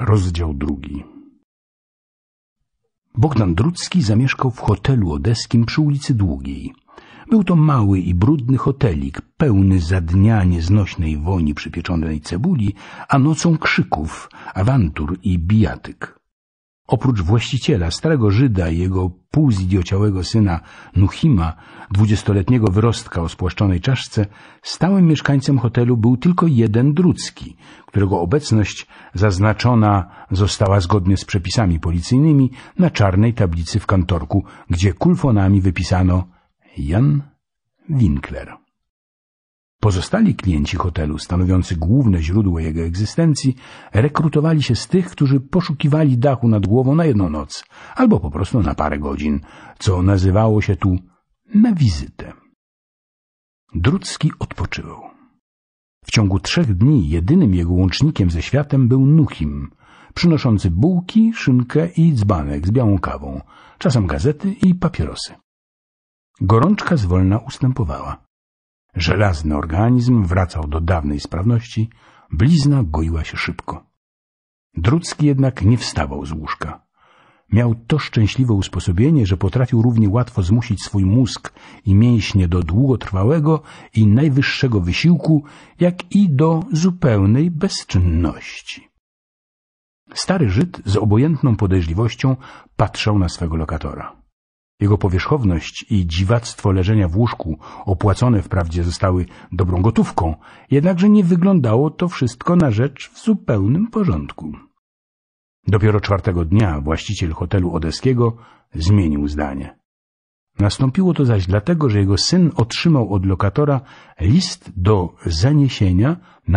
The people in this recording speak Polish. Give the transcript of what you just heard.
Rozdział drugi Bogdan Drucki zamieszkał w hotelu odeskim przy ulicy Długiej. Był to mały i brudny hotelik, pełny za dnia nieznośnej woni przypieczonej cebuli, a nocą krzyków, awantur i bijatyk. Oprócz właściciela, starego Żyda i jego półzidiociałego syna Nuhima, dwudziestoletniego wyrostka o spłaszczonej czaszce, stałym mieszkańcem hotelu był tylko jeden Drucki, którego obecność zaznaczona została zgodnie z przepisami policyjnymi na czarnej tablicy w kantorku, gdzie kulfonami wypisano Jan Winkler. Pozostali klienci hotelu, stanowiący główne źródło jego egzystencji, rekrutowali się z tych, którzy poszukiwali dachu nad głową na jedną noc albo po prostu na parę godzin, co nazywało się tu na wizytę. Drucki odpoczywał. W ciągu trzech dni jedynym jego łącznikiem ze światem był Nuchim, przynoszący bułki, szynkę i dzbanek z białą kawą, czasem gazety i papierosy. Gorączka zwolna ustępowała. Żelazny organizm wracał do dawnej sprawności, blizna goiła się szybko. Drucki jednak nie wstawał z łóżka. Miał to szczęśliwe usposobienie, że potrafił równie łatwo zmusić swój mózg i mięśnie do długotrwałego i najwyższego wysiłku, jak i do zupełnej bezczynności. Stary Żyd z obojętną podejrzliwością patrzał na swego lokatora. Jego powierzchowność i dziwactwo leżenia w łóżku, opłacone wprawdzie zostały dobrą gotówką, jednakże nie wyglądało to wszystko na rzecz w zupełnym porządku. Dopiero czwartego dnia właściciel hotelu odeskiego zmienił zdanie. Nastąpiło to zaś dlatego, że jego syn otrzymał od lokatora list do zaniesienia na